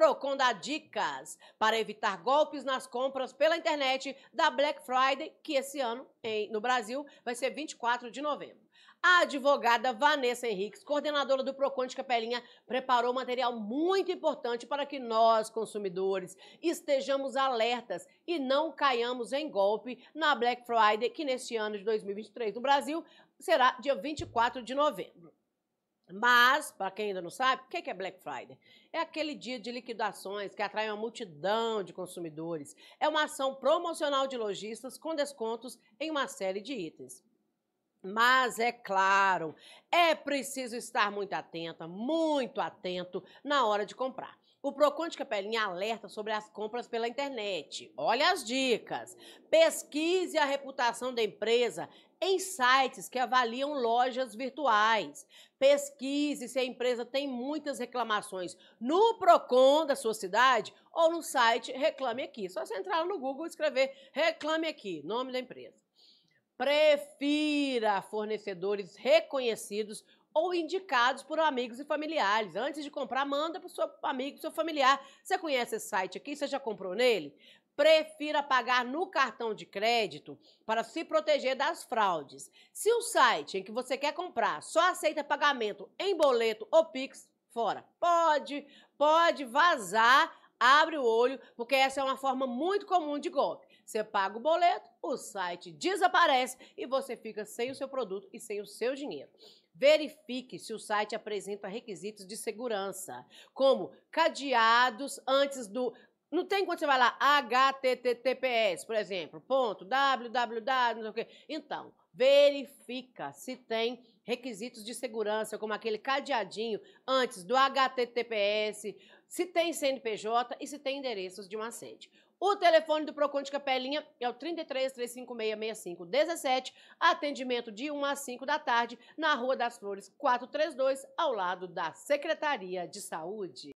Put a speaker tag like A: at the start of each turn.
A: Procon dá dicas para evitar golpes nas compras pela internet da Black Friday, que esse ano em, no Brasil vai ser 24 de novembro. A advogada Vanessa Henriques, coordenadora do Procon de Capelinha, preparou material muito importante para que nós, consumidores, estejamos alertas e não caiamos em golpe na Black Friday, que neste ano de 2023 no Brasil será dia 24 de novembro. Mas, para quem ainda não sabe, o é que é Black Friday? É aquele dia de liquidações que atrai uma multidão de consumidores. É uma ação promocional de lojistas com descontos em uma série de itens. Mas é claro, é preciso estar muito atenta, muito atento na hora de comprar. O Procon de Capelinha alerta sobre as compras pela internet. Olha as dicas. Pesquise a reputação da empresa em sites que avaliam lojas virtuais. Pesquise se a empresa tem muitas reclamações no Procon da sua cidade ou no site Reclame Aqui. É só você entrar no Google e escrever Reclame Aqui, nome da empresa. Prefira fornecedores reconhecidos ou indicados por amigos e familiares. Antes de comprar, manda para o seu amigo, seu familiar. Você conhece esse site aqui? Você já comprou nele? Prefira pagar no cartão de crédito para se proteger das fraudes. Se o site em que você quer comprar só aceita pagamento em boleto ou Pix, fora. Pode, pode vazar abre o olho, porque essa é uma forma muito comum de golpe. Você paga o boleto, o site desaparece e você fica sem o seu produto e sem o seu dinheiro. Verifique se o site apresenta requisitos de segurança, como cadeados antes do não tem quando você vai lá, https, por exemplo, ponto, www, não sei o quê. Então, verifica se tem requisitos de segurança, como aquele cadeadinho antes do https, se tem CNPJ e se tem endereços de uma sede. O telefone do Procon de Capelinha é o 33 356 atendimento de 1 a 5 da tarde, na Rua das Flores 432, ao lado da Secretaria de Saúde.